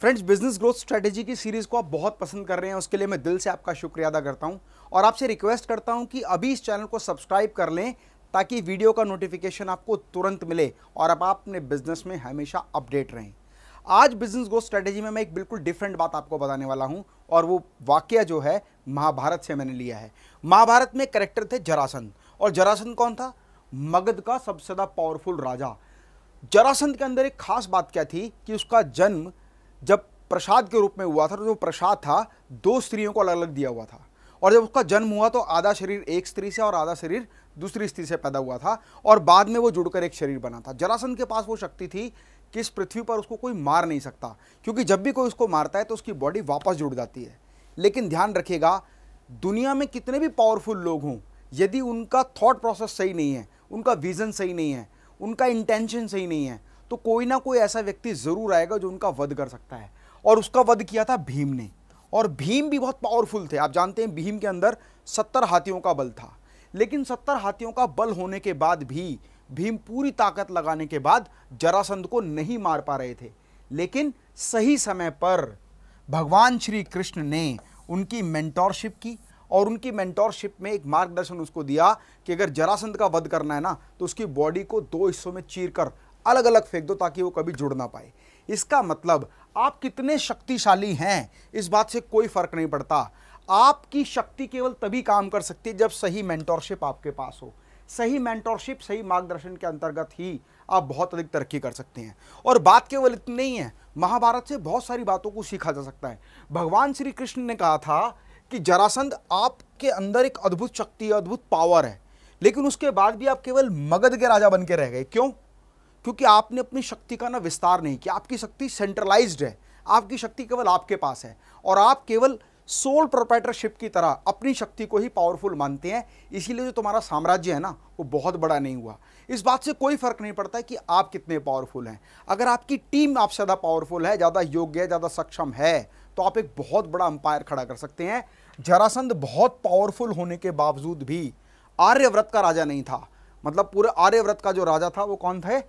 friends business growth strategy की series को आप बहुत पसंद कर रहे हैं उसके लिए मैं दिल से आपका शुक्रिया अदा करता हूं और आपसे रिक्वेस्ट करता हूं कि अभी इस चैनल को सब्सक्राइब कर लें ताकि वीडियो का नोटिफिकेशन आपको तुरंत मिले और आप अपने बिजनेस में हमेशा अपडेट रहें आज बिजनेस ग्रोथ स्ट्रैटेजी में मैं एक बिल्कुल डिफरेंट बात आपको बताने वाला हूँ और वो वाक्य जो है महाभारत से मैंने लिया है महाभारत में करेक्टर थे जरासंध और जरासंध कौन था मगध का सबसे ज़्यादा पावरफुल राजा जरासंध के अंदर एक खास बात क्या थी कि उसका जन्म जब प्रसाद के रूप में हुआ था तो जो प्रसाद था दो स्त्रियों को अलग अलग दिया हुआ था और जब उसका जन्म हुआ तो आधा शरीर एक स्त्री से और आधा शरीर दूसरी स्त्री से पैदा हुआ था और बाद में वो जुड़कर एक शरीर बना था जरासंध के पास वो शक्ति थी कि इस पृथ्वी पर उसको कोई मार नहीं सकता क्योंकि जब भी कोई उसको मारता है तो उसकी बॉडी वापस जुड़ जाती है लेकिन ध्यान रखिएगा दुनिया में कितने भी पावरफुल लोग हों यदि उनका थॉट प्रोसेस सही नहीं है उनका विज़न सही नहीं है उनका इंटेंशन सही नहीं है तो कोई ना कोई ऐसा व्यक्ति ज़रूर आएगा जो उनका वध कर सकता है और उसका वध किया था भीम ने और भीम भी बहुत पावरफुल थे आप जानते हैं भीम के अंदर सत्तर हाथियों का बल था लेकिन सत्तर हाथियों का बल होने के बाद भी भीम पूरी ताकत लगाने के बाद जरासंध को नहीं मार पा रहे थे लेकिन सही समय पर भगवान श्री कृष्ण ने उनकी मेंटोरशिप की और उनकी मेंटोरशिप में एक मार्गदर्शन उसको दिया कि अगर जरासंध का वध करना है ना तो उसकी बॉडी को दो हिस्सों में चीर कर अलग अलग फेंक दो ताकि वो कभी जुड़ ना पाए इसका मतलब आप कितने शक्तिशाली हैं इस बात से कोई फ़र्क नहीं पड़ता आपकी शक्ति केवल तभी काम कर सकती है जब सही मेंटोरशिप आपके पास हो सही मेंटोरशिप सही मार्गदर्शन के अंतर्गत ही आप बहुत अधिक तरक्की कर सकते हैं और बात केवल इतनी नहीं है महाभारत से बहुत सारी बातों को सीखा जा सकता है भगवान श्री कृष्ण ने कहा था कि जरासंध आपके अंदर एक अद्भुत शक्ति अद्भुत पावर है लेकिन उसके बाद भी आप केवल मगध के राजा बन के रह गए क्यों क्योंकि आपने अपनी शक्ति का ना विस्तार नहीं किया आपकी शक्ति सेंट्रलाइज्ड है आपकी शक्ति केवल आपके पास है और आप केवल सोल प्रोपराइटरशिप की तरह अपनी शक्ति को ही पावरफुल मानते हैं इसीलिए जो तुम्हारा साम्राज्य है ना वो बहुत बड़ा नहीं हुआ इस बात से कोई फर्क नहीं पड़ता कि आप कितने पावरफुल हैं अगर आपकी टीम आपसे ज़्यादा पावरफुल है ज़्यादा योग्य है ज़्यादा सक्षम है तो आप एक बहुत बड़ा अंपायर खड़ा कर सकते हैं जरासंध बहुत पावरफुल होने के बावजूद भी आर्यव्रत का राजा नहीं था मतलब पूरे आर्यव्रत का जो राजा था वो कौन थे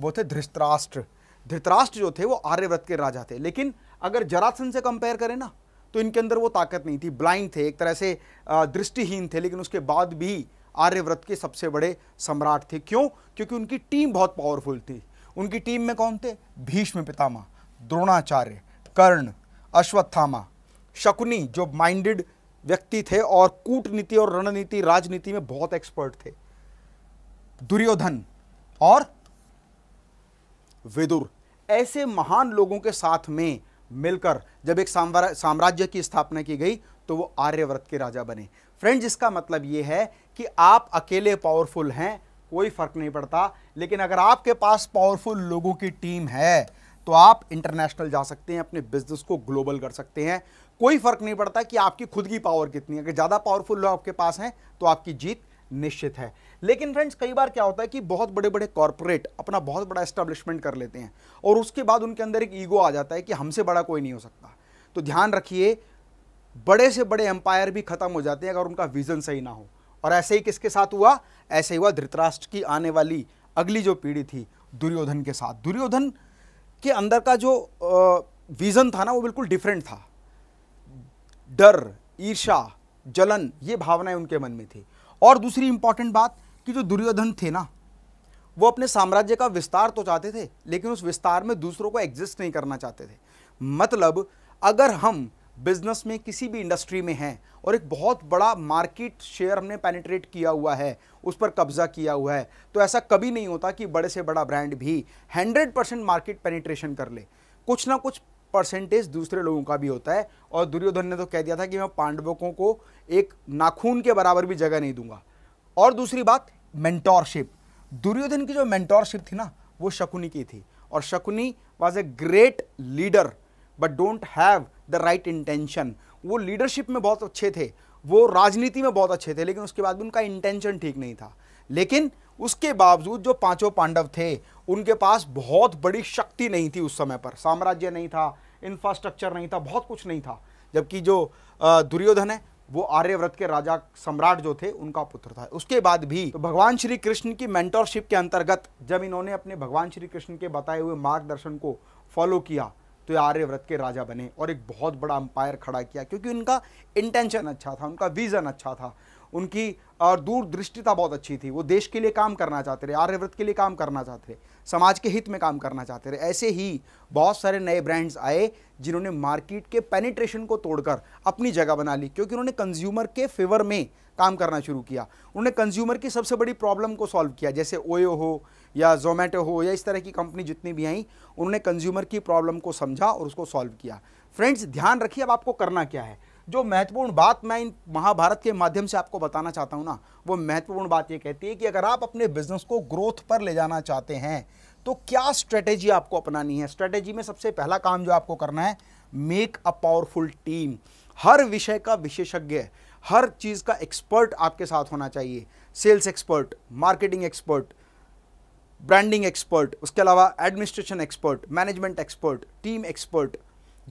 वो थे धृतराष्ट्र धृतराष्ट्र जो थे वो आर्यव्रत के राजा थे लेकिन अगर जरासन से कंपेयर करें ना तो इनके अंदर वो ताकत नहीं थी ब्लाइंड थे एक तरह से दृष्टिहीन थे लेकिन उसके बाद भी आर्यव्रत के सबसे बड़े सम्राट थे क्यों क्योंकि उनकी टीम बहुत पावरफुल थी उनकी टीम में कौन थे भीष्म पितामा द्रोणाचार्य कर्ण अश्वत्थामा शकुनी जो माइंडेड व्यक्ति थे और कूटनीति और रणनीति राजनीति में बहुत एक्सपर्ट थे दुर्योधन और विदुर ऐसे महान लोगों के साथ में मिलकर जब एक साम्राज्य की स्थापना की गई तो वो आर्यव्रत के राजा बने फ्रेंड्स इसका मतलब ये है कि आप अकेले पावरफुल हैं कोई फ़र्क नहीं पड़ता लेकिन अगर आपके पास पावरफुल लोगों की टीम है तो आप इंटरनेशनल जा सकते हैं अपने बिजनेस को ग्लोबल कर सकते हैं कोई फ़र्क नहीं पड़ता कि आपकी खुद की पावर कितनी है अगर ज़्यादा पावरफुल लोग आपके पास हैं तो आपकी जीत निश्चित है लेकिन फ्रेंड्स कई बार क्या होता है कि बहुत बड़े बड़े कॉरपोरेट अपना बहुत बड़ा एस्टेब्लिशमेंट कर लेते हैं और उसके बाद उनके अंदर एक ईगो आ जाता है कि हमसे बड़ा कोई नहीं हो सकता तो ध्यान रखिए बड़े से बड़े एम्पायर भी खत्म हो जाते हैं अगर उनका विजन सही ना हो और ऐसे ही किसके साथ हुआ ऐसे ही हुआ धृतराष्ट्र की आने वाली अगली जो पीढ़ी थी दुर्योधन के साथ दुर्योधन के अंदर का जो विज़न था ना वो बिल्कुल डिफरेंट था डर ईर्षा जलन ये भावनाएं उनके मन में थी और दूसरी इंपॉर्टेंट बात कि जो दुर्योधन थे ना वो अपने साम्राज्य का विस्तार तो चाहते थे लेकिन उस विस्तार में दूसरों को एग्जिस्ट नहीं करना चाहते थे मतलब अगर हम बिजनेस में किसी भी इंडस्ट्री में हैं और एक बहुत बड़ा मार्केट शेयर हमने पेनिट्रेट किया हुआ है उस पर कब्जा किया हुआ है तो ऐसा कभी नहीं होता कि बड़े से बड़ा ब्रांड भी 100 परसेंट मार्केट पेनिट्रेशन कर ले कुछ ना कुछ परसेंटेज दूसरे लोगों का भी होता है और दुर्योधन ने तो कह दिया था कि मैं पांडवों को एक नाखून के बराबर भी जगह नहीं दूंगा और दूसरी बात मेंटोरशिप दुर्योधन की जो मेंटोरशिप थी ना वो शकुनी की थी और Shakuni was a great leader but don't have the right intention वो लीडरशिप में बहुत अच्छे थे वो राजनीति में बहुत अच्छे थे लेकिन उसके बाद भी उनका इंटेंशन ठीक नहीं था लेकिन उसके बावजूद जो पांचों पांडव थे उनके पास बहुत बड़ी शक्ति नहीं थी उस समय पर साम्राज्य नहीं था इंफ्रास्ट्रक्चर नहीं था बहुत कुछ नहीं था जबकि जो दुर्योधन है वो आर्यव्रत के राजा सम्राट जो थे उनका पुत्र था उसके बाद भी तो भगवान श्री कृष्ण की मेंटोरशिप के अंतर्गत जब इन्होंने अपने भगवान श्री कृष्ण के बताए हुए मार्गदर्शन को फॉलो किया तो ये आर्यव्रत के राजा बने और एक बहुत बड़ा अंपायर खड़ा किया क्योंकि उनका इंटेंशन अच्छा था उनका विज़न अच्छा था उनकी और दूरदृष्टिता बहुत अच्छी थी वो देश के लिए काम करना चाहते रहे आर्यव्रत के लिए काम करना चाहते रहे समाज के हित में काम करना चाहते रहे ऐसे ही बहुत सारे नए ब्रांड्स आए जिन्होंने मार्केट के पेनिट्रेशन को तोड़कर अपनी जगह बना ली क्योंकि उन्होंने कंज्यूमर के फेवर में काम करना शुरू किया उन्होंने कंज्यूमर की सबसे बड़ी प्रॉब्लम को सॉल्व किया जैसे ओयो हो या जोमेटो हो या इस तरह की कंपनी जितनी भी आई उन्होंने कंज्यूमर की प्रॉब्लम को समझा और उसको सॉल्व किया फ्रेंड्स ध्यान रखिए अब आपको करना क्या है जो महत्वपूर्ण बात मैं इन महाभारत के माध्यम से आपको बताना चाहता हूँ ना वो महत्वपूर्ण बात ये कहती है कि अगर आप अपने बिजनेस को ग्रोथ पर ले जाना चाहते हैं तो क्या स्ट्रेटेजी आपको अपनानी है स्ट्रेटेजी में सबसे पहला काम जो आपको करना है मेक अ पावरफुल टीम हर विषय का विशेषज्ञ हर चीज़ का एक्सपर्ट आपके साथ होना चाहिए sales expert marketing expert branding expert उसके अलावा administration expert management expert team expert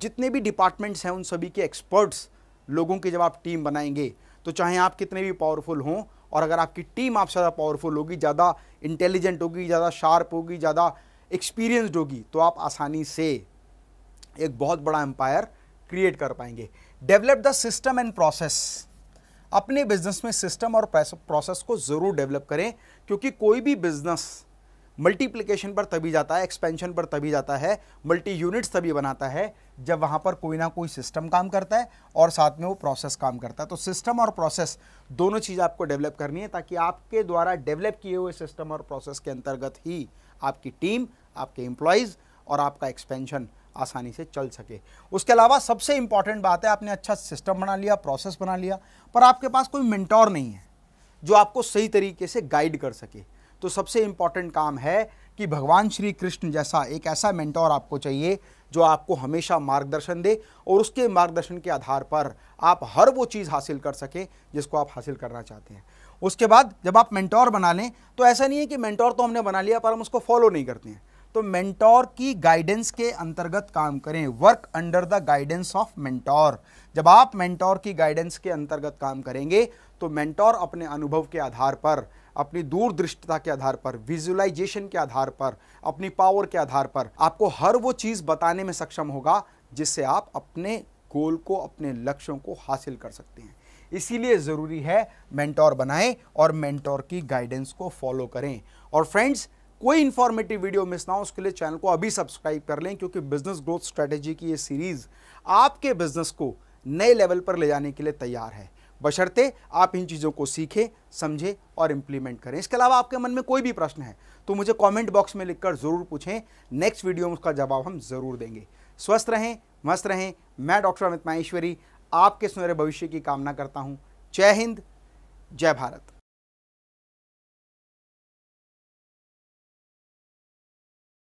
जितने भी डिपार्टमेंट्स हैं उन सभी के एक्सपर्ट्स लोगों की जब आप टीम बनाएंगे तो चाहे आप कितने भी पावरफुल हों और अगर आपकी टीम आपसे ज़्यादा पावरफुल होगी ज़्यादा इंटेलिजेंट होगी ज़्यादा शार्प होगी ज़्यादा एक्सपीरियंसड होगी तो आप आसानी से एक बहुत बड़ा एम्पायर क्रिएट कर पाएंगे develop the system and process अपने बिजनेस में सिस्टम और प्रोसेस को ज़रूर डेवलप करें क्योंकि कोई भी बिजनेस मल्टीप्लिकेशन पर तभी जाता है एक्सपेंशन पर तभी जाता है मल्टी यूनिट्स तभी बनाता है जब वहाँ पर कोई ना कोई सिस्टम काम करता है और साथ में वो प्रोसेस काम करता है तो सिस्टम और प्रोसेस दोनों चीज़ आपको डेवलप करनी है ताकि आपके द्वारा डेवलप किए हुए सिस्टम और प्रोसेस के अंतर्गत ही आपकी टीम आपके एम्प्लॉयज़ और आपका एक्सपेंशन आसानी से चल सके उसके अलावा सबसे इंपॉर्टेंट बात है आपने अच्छा सिस्टम बना लिया प्रोसेस बना लिया पर आपके पास कोई मिनटोर नहीं है जो आपको सही तरीके से गाइड कर सके तो सबसे इम्पॉर्टेंट काम है कि भगवान श्री कृष्ण जैसा एक ऐसा मेंटोर आपको चाहिए जो आपको हमेशा मार्गदर्शन दे और उसके मार्गदर्शन के आधार पर आप हर वो चीज़ हासिल कर सकें जिसको आप हासिल करना चाहते हैं उसके बाद जब आप मेंटोर बना लें तो ऐसा नहीं है कि मेंटोर तो हमने बना लिया पर हम उसको फॉलो नहीं करते हैं तो मेंटोर की गाइडेंस के अंतर्गत काम करें work under the guidance of mentor जब आप मेंटोर की गाइडेंस के अंतर्गत काम करेंगे तो मेंटोर अपने अनुभव के आधार पर अपनी दूरदृष्टता के आधार पर विजुलाइजेशन के आधार पर अपनी पावर के आधार पर आपको हर वो चीज़ बताने में सक्षम होगा जिससे आप अपने गोल को अपने लक्ष्यों को हासिल कर सकते हैं इसीलिए ज़रूरी है मेंटोर बनाएं और मेंटोर की गाइडेंस को फॉलो करें और फ्रेंड्स कोई इन्फॉर्मेटिव वीडियो मिस ना हो उसके लिए चैनल को अभी सब्सक्राइब कर लें क्योंकि बिजनेस ग्रोथ स्ट्रेटेजी की ये सीरीज़ आपके बिजनेस को नए लेवल पर ले जाने के लिए तैयार है बशर्ते आप इन चीज़ों को सीखें समझें और इम्प्लीमेंट करें इसके अलावा आपके मन में कोई भी प्रश्न है तो मुझे कमेंट बॉक्स में लिखकर ज़रूर पूछें नेक्स्ट वीडियो में उसका जवाब हम ज़रूर देंगे स्वस्थ रहें मस्त रहें मैं डॉक्टर अमित माहेश्वरी आपके सुनहरे भविष्य की कामना करता हूँ जय हिंद जय भारत